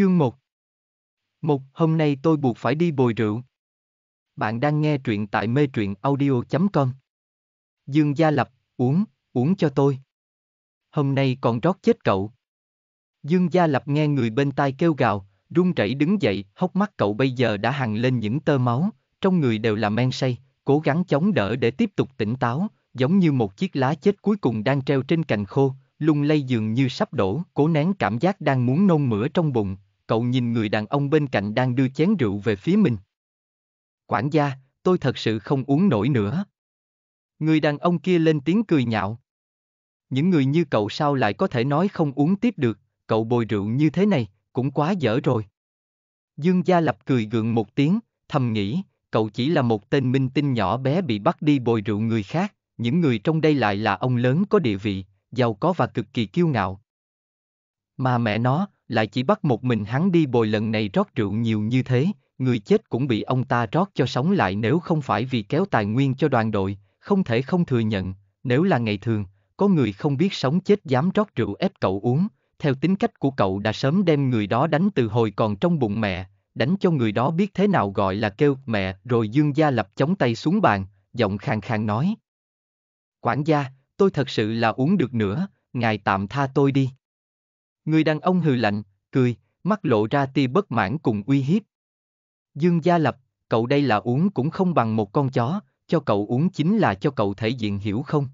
Chương 1 một Hôm nay tôi buộc phải đi bồi rượu. Bạn đang nghe truyện tại mê truyện audio.com Dương Gia Lập, uống, uống cho tôi. Hôm nay còn rót chết cậu. Dương Gia Lập nghe người bên tai kêu gào, run rẩy đứng dậy, hốc mắt cậu bây giờ đã hằn lên những tơ máu, trong người đều là men say, cố gắng chống đỡ để tiếp tục tỉnh táo, giống như một chiếc lá chết cuối cùng đang treo trên cành khô, lung lay dường như sắp đổ, cố nén cảm giác đang muốn nôn mửa trong bụng, cậu nhìn người đàn ông bên cạnh đang đưa chén rượu về phía mình. Quản gia, tôi thật sự không uống nổi nữa. Người đàn ông kia lên tiếng cười nhạo. Những người như cậu sao lại có thể nói không uống tiếp được, cậu bồi rượu như thế này, cũng quá dở rồi. Dương Gia Lập cười gượng một tiếng, thầm nghĩ, cậu chỉ là một tên minh tinh nhỏ bé bị bắt đi bồi rượu người khác, những người trong đây lại là ông lớn có địa vị, giàu có và cực kỳ kiêu ngạo. Mà mẹ nó, lại chỉ bắt một mình hắn đi bồi lần này rót rượu nhiều như thế, người chết cũng bị ông ta rót cho sống lại nếu không phải vì kéo tài nguyên cho đoàn đội, không thể không thừa nhận, nếu là ngày thường, có người không biết sống chết dám rót rượu ép cậu uống, theo tính cách của cậu đã sớm đem người đó đánh từ hồi còn trong bụng mẹ, đánh cho người đó biết thế nào gọi là kêu mẹ rồi dương gia lập chống tay xuống bàn, giọng khàn khàn nói. Quản gia, tôi thật sự là uống được nữa, ngài tạm tha tôi đi. Người đàn ông hừ lạnh, cười, mắt lộ ra tia bất mãn cùng uy hiếp. Dương Gia Lập, cậu đây là uống cũng không bằng một con chó, cho cậu uống chính là cho cậu thể diện hiểu không?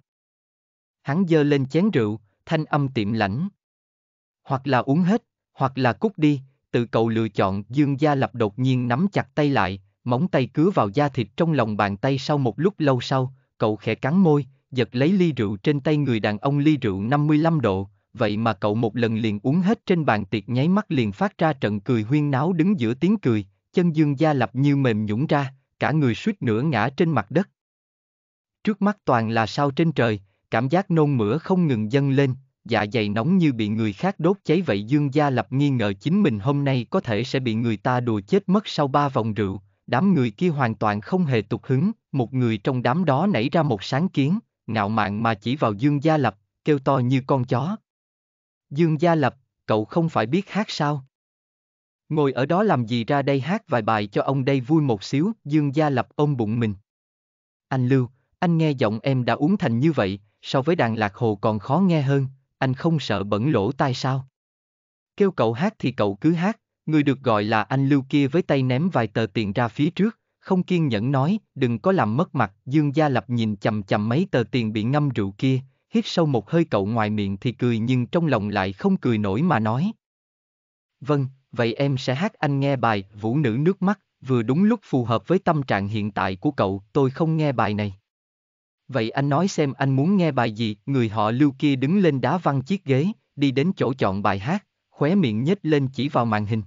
Hắn dơ lên chén rượu, thanh âm tiệm lãnh. Hoặc là uống hết, hoặc là cút đi, tự cậu lựa chọn Dương Gia Lập đột nhiên nắm chặt tay lại, móng tay cứa vào da thịt trong lòng bàn tay sau một lúc lâu sau, cậu khẽ cắn môi, giật lấy ly rượu trên tay người đàn ông ly rượu 55 độ, vậy mà cậu một lần liền uống hết trên bàn tiệc nháy mắt liền phát ra trận cười huyên náo đứng giữa tiếng cười, chân dương gia lập như mềm nhũng ra, cả người suýt nữa ngã trên mặt đất. Trước mắt toàn là sao trên trời, cảm giác nôn mửa không ngừng dâng lên, dạ dày nóng như bị người khác đốt cháy vậy Dương Gia Lập nghi ngờ chính mình hôm nay có thể sẽ bị người ta đùa chết mất sau ba vòng rượu, đám người kia hoàn toàn không hề tục hứng, một người trong đám đó nảy ra một sáng kiến, ngạo mạn mà chỉ vào Dương Gia Lập, kêu to như con chó, Dương Gia Lập, cậu không phải biết hát sao? Ngồi ở đó làm gì ra đây hát vài bài cho ông đây vui một xíu, Dương Gia Lập ôm bụng mình. Anh Lưu, anh nghe giọng em đã uống thành như vậy, so với đàn lạc hồ còn khó nghe hơn, anh không sợ bẩn lỗ tai sao? Kêu cậu hát thì cậu cứ hát, người được gọi là anh Lưu kia với tay ném vài tờ tiền ra phía trước, không kiên nhẫn nói, đừng có làm mất mặt, Dương Gia Lập nhìn chầm chầm mấy tờ tiền bị ngâm rượu kia, hít sâu một hơi cậu ngoài miệng thì cười nhưng trong lòng lại không cười nổi mà nói. Vâng, vậy em sẽ hát anh nghe bài Vũ nữ nước mắt, vừa đúng lúc phù hợp với tâm trạng hiện tại của cậu, tôi không nghe bài này. Vậy anh nói xem anh muốn nghe bài gì, người họ lưu kia đứng lên đá văng chiếc ghế, đi đến chỗ chọn bài hát, khóe miệng nhếch lên chỉ vào màn hình.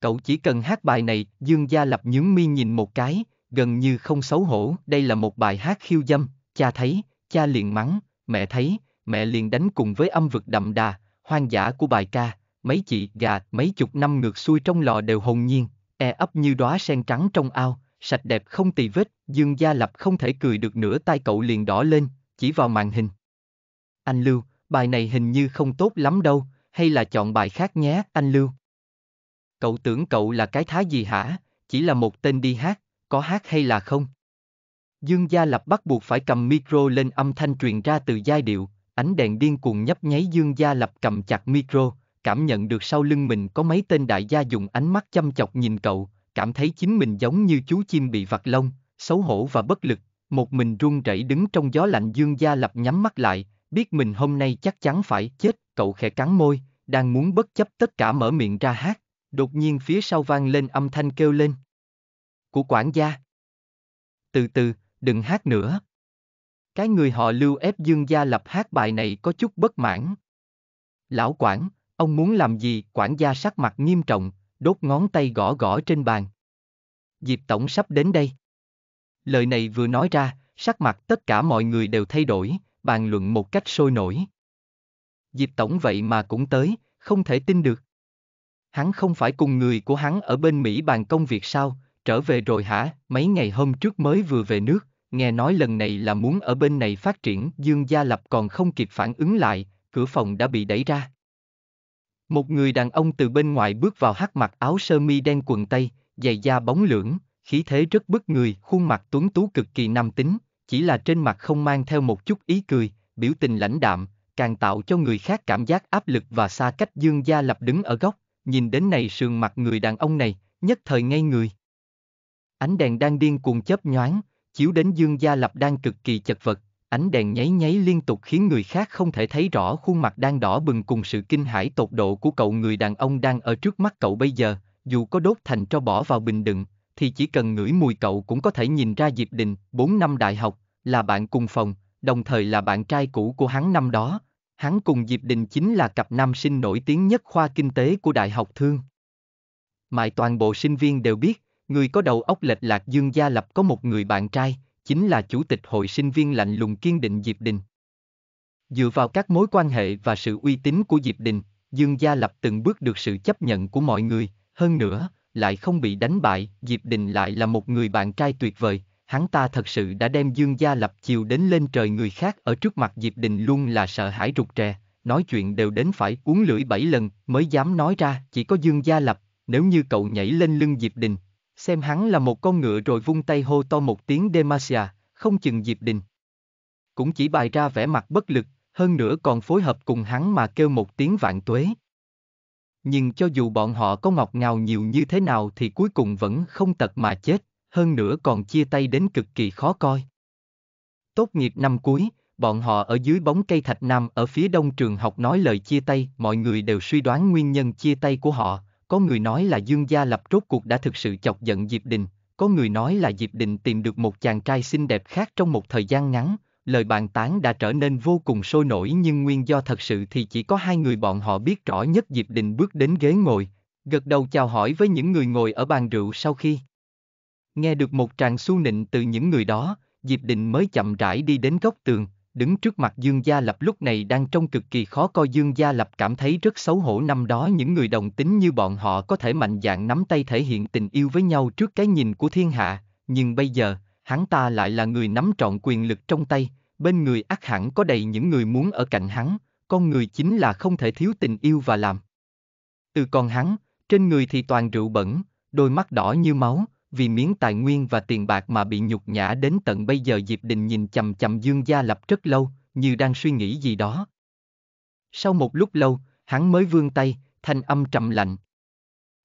Cậu chỉ cần hát bài này, Dương Gia Lập nhướng mi nhìn một cái, gần như không xấu hổ, đây là một bài hát khiêu dâm, cha thấy, cha liền mắng, mẹ thấy, mẹ liền đánh cùng với âm vực đậm đà, hoang dã của bài ca, mấy chị gà mấy chục năm ngược xuôi trong lò đều hồn nhiên, e ấp như đóa sen trắng trong ao, sạch đẹp không tì vết, dương gia lập không thể cười được nữa tay cậu liền đỏ lên, chỉ vào màn hình. Anh Lưu, bài này hình như không tốt lắm đâu, hay là chọn bài khác nhé, anh Lưu. Cậu tưởng cậu là cái thái gì hả, chỉ là một tên đi hát, có hát hay là không? Dương Gia Lập bắt buộc phải cầm micro lên âm thanh truyền ra từ giai điệu, ánh đèn điên cuồng nhấp nháy Dương Gia Lập cầm chặt micro, cảm nhận được sau lưng mình có mấy tên đại gia dùng ánh mắt chăm chọc nhìn cậu, cảm thấy chính mình giống như chú chim bị vặt lông, xấu hổ và bất lực, một mình run rẩy đứng trong gió lạnh Dương Gia Lập nhắm mắt lại, biết mình hôm nay chắc chắn phải chết, cậu khẽ cắn môi, đang muốn bất chấp tất cả mở miệng ra hát, đột nhiên phía sau vang lên âm thanh kêu lên. Của quản gia. Từ từ, đừng hát nữa. Cái người họ lưu ép dương gia lập hát bài này có chút bất mãn. Lão quản, ông muốn làm gì? Quản gia sắc mặt nghiêm trọng, đốt ngón tay gõ gõ trên bàn. Diệp Tổng sắp đến đây. Lời này vừa nói ra, sắc mặt tất cả mọi người đều thay đổi, bàn luận một cách sôi nổi. Diệp Tổng vậy mà cũng tới, không thể tin được. Hắn không phải cùng người của hắn ở bên Mỹ bàn công việc sao, trở về rồi hả, mấy ngày hôm trước mới vừa về nước, nghe nói lần này là muốn ở bên này phát triển, Dương Gia Lập còn không kịp phản ứng lại, cửa phòng đã bị đẩy ra. Một người đàn ông từ bên ngoài bước vào hắc mặc áo sơ mi đen quần tây, giày da bóng lưỡng, khí thế rất bức người, khuôn mặt tuấn tú cực kỳ nam tính, chỉ là trên mặt không mang theo một chút ý cười, biểu tình lãnh đạm, càng tạo cho người khác cảm giác áp lực và xa cách Dương Gia Lập đứng ở góc, nhìn đến này sườn mặt người đàn ông này, nhất thời ngây người. Ánh đèn đang điên cuồng chớp nhoáng, chiếu đến Dương Gia Lập đang cực kỳ chật vật, ánh đèn nháy nháy liên tục khiến người khác không thể thấy rõ khuôn mặt đang đỏ bừng cùng sự kinh hãi tột độ của cậu người đàn ông đang ở trước mắt cậu bây giờ, dù có đốt thành cho bỏ vào bình đựng, thì chỉ cần ngửi mùi cậu cũng có thể nhìn ra Diệp Đình, Bốn năm đại học, là bạn cùng phòng, đồng thời là bạn trai cũ của hắn năm đó. Hắn cùng Diệp Đình chính là cặp nam sinh nổi tiếng nhất khoa kinh tế của Đại học Thương. Mại toàn bộ sinh viên đều biết, người có đầu óc lệch lạc Dương Gia Lập có một người bạn trai, chính là chủ tịch hội sinh viên lạnh lùng kiên định Diệp Đình. Dựa vào các mối quan hệ và sự uy tín của Diệp Đình, Dương Gia Lập từng bước được sự chấp nhận của mọi người, hơn nữa, lại không bị đánh bại, Diệp Đình lại là một người bạn trai tuyệt vời, hắn ta thật sự đã đem Dương Gia Lập chiều đến lên trời người khác ở trước mặt Diệp Đình luôn là sợ hãi rụt rè, nói chuyện đều đến phải uống lưỡi bảy lần mới dám nói ra, chỉ có Dương Gia Lập, nếu như cậu nhảy lên lưng Diệp Đình, xem hắn là một con ngựa rồi vung tay hô to một tiếng Demacia, không chừng Diệp Đình. Cũng chỉ bày ra vẻ mặt bất lực, hơn nữa còn phối hợp cùng hắn mà kêu một tiếng vạn tuế. Nhưng cho dù bọn họ có ngọt ngào nhiều như thế nào thì cuối cùng vẫn không tật mà chết, hơn nữa còn chia tay đến cực kỳ khó coi. Tốt nghiệp năm cuối, bọn họ ở dưới bóng cây thạch nam ở phía đông trường học nói lời chia tay, mọi người đều suy đoán nguyên nhân chia tay của họ, có người nói là Dương Gia Lập rốt cuộc đã thực sự chọc giận Diệp Đình, có người nói là Diệp Đình tìm được một chàng trai xinh đẹp khác trong một thời gian ngắn, lời bàn tán đã trở nên vô cùng sôi nổi nhưng nguyên do thật sự thì chỉ có hai người bọn họ biết rõ nhất Diệp Đình bước đến ghế ngồi, gật đầu chào hỏi với những người ngồi ở bàn rượu sau khi. Nghe được một tràng su nịnh từ những người đó, Diệp Đình mới chậm rãi đi đến góc tường, Đứng trước mặt Dương Gia Lập lúc này đang trông cực kỳ khó coi Dương Gia Lập cảm thấy rất xấu hổ năm đó những người đồng tính như bọn họ có thể mạnh dạn nắm tay thể hiện tình yêu với nhau trước cái nhìn của thiên hạ, nhưng bây giờ, hắn ta lại là người nắm trọn quyền lực trong tay, bên người ác hẳn có đầy những người muốn ở cạnh hắn, con người chính là không thể thiếu tình yêu và làm. Từ con hắn, trên người thì toàn rượu bẩn, đôi mắt đỏ như máu, vì miếng tài nguyên và tiền bạc mà bị nhục nhã đến tận bây giờ Diệp Đình nhìn chầm chầm Dương Gia Lập rất lâu, như đang suy nghĩ gì đó. Sau một lúc lâu, hắn mới vươn tay, thanh âm trầm lạnh.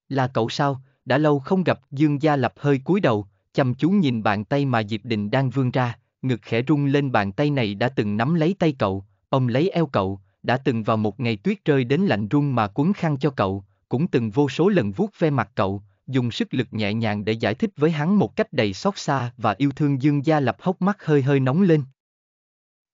Là cậu sao, đã lâu không gặp Dương Gia Lập hơi cúi đầu, chăm chú nhìn bàn tay mà Diệp Đình đang vươn ra, ngực khẽ rung lên bàn tay này đã từng nắm lấy tay cậu, ông lấy eo cậu, đã từng vào một ngày tuyết rơi đến lạnh rung mà cuốn khăn cho cậu, cũng từng vô số lần vuốt ve mặt cậu, dùng sức lực nhẹ nhàng để giải thích với hắn một cách đầy xót xa và yêu thương Dương Gia Lập hốc mắt hơi hơi nóng lên.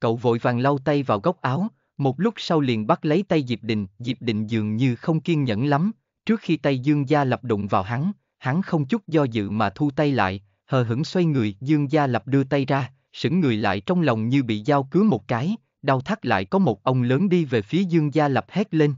Cậu vội vàng lau tay vào góc áo, một lúc sau liền bắt lấy tay Diệp Đình, Diệp Đình dường như không kiên nhẫn lắm, trước khi tay Dương Gia Lập đụng vào hắn, hắn không chút do dự mà thu tay lại, hờ hững xoay người, Dương Gia Lập đưa tay ra, sững người lại trong lòng như bị dao cứa một cái, đau thắt lại có một ông lớn đi về phía Dương Gia Lập hét lên.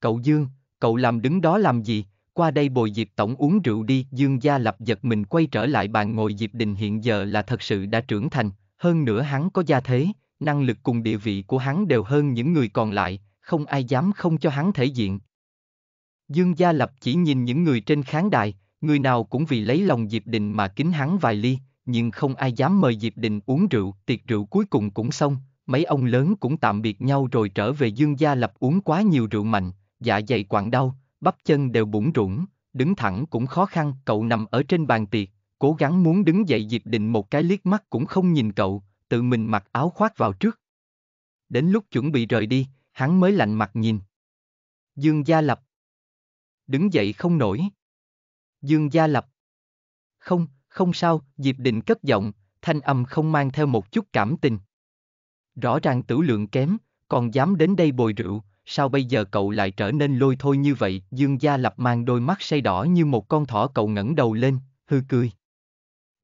Cậu Dương, cậu làm đứng đó làm gì, qua đây bồi Diệp Tổng uống rượu đi. Dương Gia Lập giật mình quay trở lại bàn ngồi Diệp Đình hiện giờ là thật sự đã trưởng thành, hơn nữa hắn có gia thế, năng lực cùng địa vị của hắn đều hơn những người còn lại, không ai dám không cho hắn thể diện. Dương Gia Lập chỉ nhìn những người trên khán đài, người nào cũng vì lấy lòng Diệp Đình mà kính hắn vài ly, nhưng không ai dám mời Diệp Đình uống rượu, tiệc rượu cuối cùng cũng xong, mấy ông lớn cũng tạm biệt nhau rồi trở về Dương Gia Lập uống quá nhiều rượu mạnh, dạ dày quặn đau, bắp chân đều bủng rủng, đứng thẳng cũng khó khăn, cậu nằm ở trên bàn tiệc, cố gắng muốn đứng dậy Diệp Định một cái liếc mắt cũng không nhìn cậu, tự mình mặc áo khoác vào trước. Đến lúc chuẩn bị rời đi, hắn mới lạnh mặt nhìn. Dương Gia Lập Đứng dậy không nổi. Dương Gia Lập Không, không sao, Diệp Định cất giọng, thanh âm không mang theo một chút cảm tình. Rõ ràng tử lượng kém, còn dám đến đây bồi rượu, sao bây giờ cậu lại trở nên lôi thôi như vậy? Dương Gia Lập mang đôi mắt say đỏ như một con thỏ cậu ngẩng đầu lên, hư cười.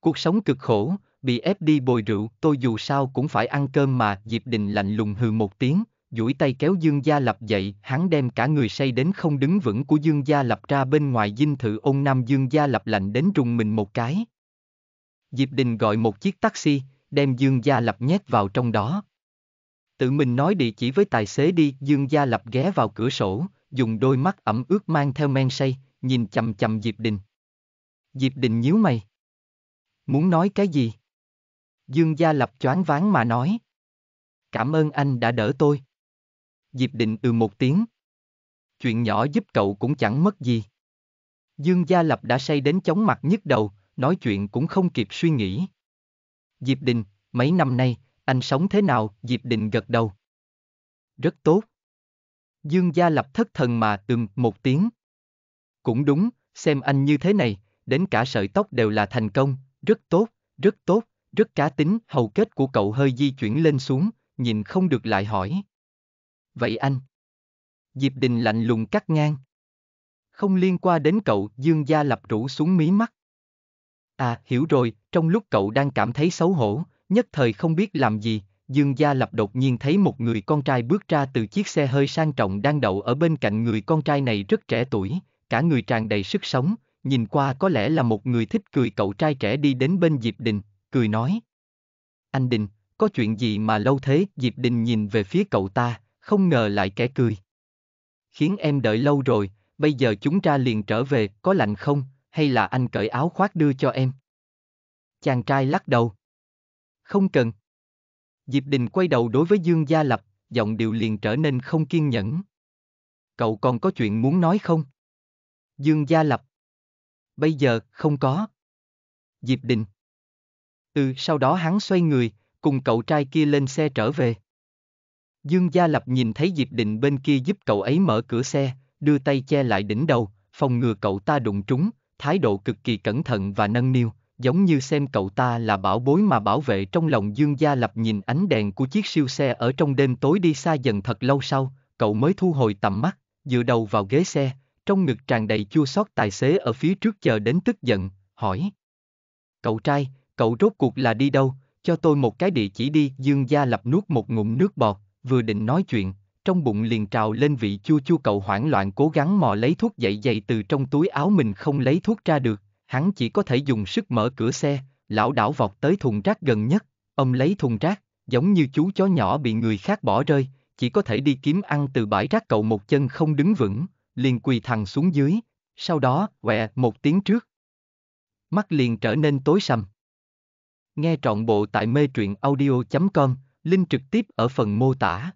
Cuộc sống cực khổ, bị ép đi bồi rượu, tôi dù sao cũng phải ăn cơm mà, Diệp Đình lạnh lùng hừ một tiếng, duỗi tay kéo Dương Gia Lập dậy, hắn đem cả người say đến không đứng vững của Dương Gia Lập ra bên ngoài dinh thự ôn nam Dương Gia Lập lạnh đến rùng mình một cái. Diệp Đình gọi một chiếc taxi, đem Dương Gia Lập nhét vào trong đó. Tự mình nói địa chỉ với tài xế đi, Dương Gia Lập ghé vào cửa sổ, dùng đôi mắt ẩm ướt mang theo men say, nhìn chầm chầm Diệp Đình. Diệp Đình nhíu mày. Muốn nói cái gì? Dương Gia Lập choáng váng mà nói. Cảm ơn anh đã đỡ tôi. Diệp Đình ừ một tiếng. Chuyện nhỏ giúp cậu cũng chẳng mất gì. Dương Gia Lập đã say đến chóng mặt nhức đầu, nói chuyện cũng không kịp suy nghĩ. Diệp Đình, mấy năm nay, anh sống thế nào? Diệp Định gật đầu. Rất tốt. Dương Gia Lập thất thần mà từng một tiếng. Cũng đúng, xem anh như thế này, đến cả sợi tóc đều là thành công, rất tốt, rất tốt, rất cá tính. Hầu kết của cậu hơi di chuyển lên xuống, nhìn không được lại hỏi. Vậy anh? Diệp Đình lạnh lùng cắt ngang. Không liên quan đến cậu, Dương Gia Lập rủ xuống mí mắt. À, hiểu rồi, trong lúc cậu đang cảm thấy xấu hổ, nhất thời không biết làm gì, Dương Gia Lập đột nhiên thấy một người con trai bước ra từ chiếc xe hơi sang trọng đang đậu ở bên cạnh người con trai này rất trẻ tuổi, cả người tràn đầy sức sống, nhìn qua có lẽ là một người thích cười cậu trai trẻ đi đến bên Diệp Đình, cười nói. Anh Đình, có chuyện gì mà lâu thế? Diệp Đình nhìn về phía cậu ta, không ngờ lại kẻ cười. Khiến em đợi lâu rồi, bây giờ chúng ta liền trở về, có lạnh không, hay là anh cởi áo khoác đưa cho em? Chàng trai lắc đầu không cần. Diệp Đình quay đầu đối với Dương Gia Lập, giọng điệu liền trở nên không kiên nhẫn. Cậu còn có chuyện muốn nói không? Dương Gia Lập. Bây giờ, không có. Diệp Đình. Ừ, sau đó hắn xoay người, cùng cậu trai kia lên xe trở về. Dương Gia Lập nhìn thấy Diệp Đình bên kia giúp cậu ấy mở cửa xe, đưa tay che lại đỉnh đầu, phòng ngừa cậu ta đụng trúng, thái độ cực kỳ cẩn thận và nâng niu, giống như xem cậu ta là bảo bối mà bảo vệ trong lòng Dương Gia Lập nhìn ánh đèn của chiếc siêu xe ở trong đêm tối đi xa dần thật lâu sau, cậu mới thu hồi tầm mắt, dựa đầu vào ghế xe, trong ngực tràn đầy chua xót tài xế ở phía trước chờ đến tức giận, hỏi. Cậu trai, cậu rốt cuộc là đi đâu, cho tôi một cái địa chỉ đi, Dương Gia Lập nuốt một ngụm nước bọt, vừa định nói chuyện, trong bụng liền trào lên vị chua chua cậu hoảng loạn cố gắng mò lấy thuốc dậy dày từ trong túi áo mình không lấy thuốc ra được, hắn chỉ có thể dùng sức mở cửa xe, lão đảo vọt tới thùng rác gần nhất, ông lấy thùng rác, giống như chú chó nhỏ bị người khác bỏ rơi, chỉ có thể đi kiếm ăn từ bãi rác cậu một chân không đứng vững, liền quỳ thằng xuống dưới, sau đó, quẹ một tiếng trước. Mắt liền trở nên tối sầm. Nghe trọn bộ tại mê truyện audio.com, link trực tiếp ở phần mô tả.